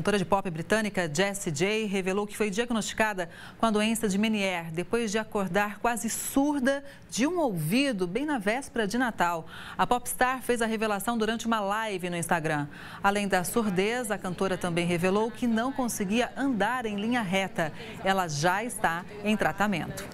cantora de pop britânica Jessie J revelou que foi diagnosticada com a doença de Meniere depois de acordar quase surda de um ouvido bem na véspera de Natal. A popstar fez a revelação durante uma live no Instagram. Além da surdez, a cantora também revelou que não conseguia andar em linha reta. Ela já está em tratamento.